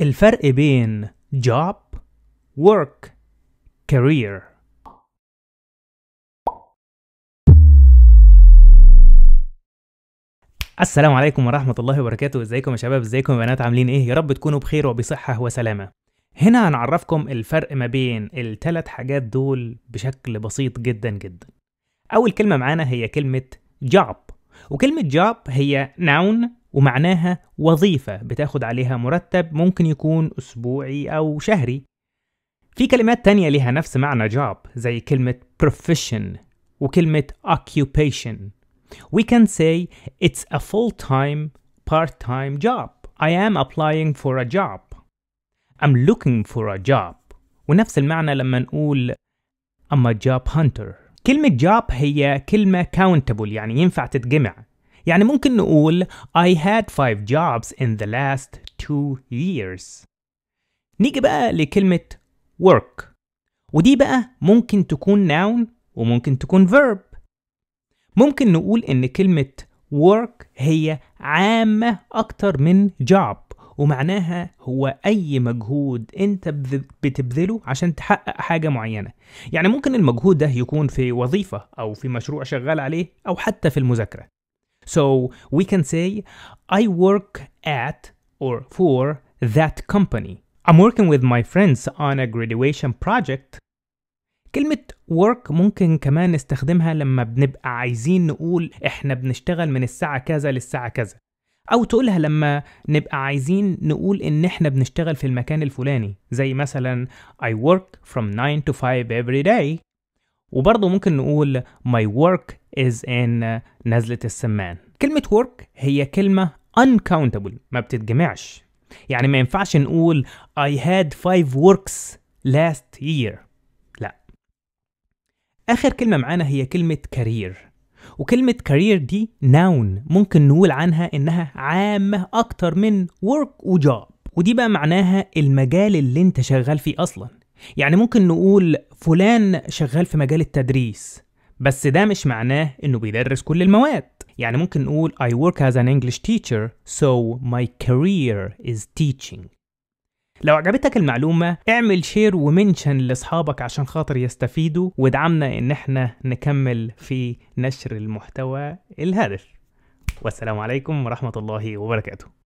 الفرق بين job work career السلام عليكم ورحمة الله وبركاته ازيكم يا شباب ازيكم يا بنات عاملين ايه يا رب تكونوا بخير وبصحة وسلامة هنا هنعرفكم الفرق ما بين الثلاث حاجات دول بشكل بسيط جدا جدا اول كلمة معانا هي كلمة job وكلمة job هي noun ومعناها وظيفة بتاخد عليها مرتب ممكن يكون أسبوعي أو شهري في كلمات تانية لها نفس معنى job زي كلمة profession وكلمة occupation We can say it's a full-time, part-time job I am applying for a job I'm looking for a job ونفس المعنى لما نقول I'm a job hunter كلمة job هي كلمة countable يعني ينفع تتجمع يعني ممكن نقول I had five jobs in the last two years نيجي بقى لكلمة work ودي بقى ممكن تكون noun وممكن تكون verb ممكن نقول إن كلمة work هي عامة أكتر من job ومعناها هو أي مجهود أنت بتبذله عشان تحقق حاجة معينة يعني ممكن المجهود ده يكون في وظيفة أو في مشروع شغال عليه أو حتى في المذاكرة So we can say, I work at or for that company. I'm working with my friends on a graduation project. كلمة work ممكن كمان نستخدمها لما بنبقى عايزين نقول احنا بنشتغل من الساعة كذا للساعة كذا أو تقولها لما نبقى عايزين نقول إن إحنا بنشتغل في المكان الفلاني زي مثلا I work from 9 to 5 every day وبرضه ممكن نقول my work is in نزلة السمان كلمة work هي كلمة uncountable ما بتتجمعش يعني ما ينفعش نقول I had five works last year لا آخر كلمة معانا هي كلمة career وكلمة career دي noun ممكن نقول عنها إنها عامة أكتر من work job ودي بقى معناها المجال اللي انت شغال فيه أصلاً يعني ممكن نقول فلان شغال في مجال التدريس بس ده مش معناه انه بيدرس كل المواد يعني ممكن نقول I work as an English teacher so my career is teaching لو عجبتك المعلومة اعمل شير ومنشن لأصحابك عشان خاطر يستفيدوا وادعمنا إن احنا نكمل في نشر المحتوى الهادف والسلام عليكم ورحمة الله وبركاته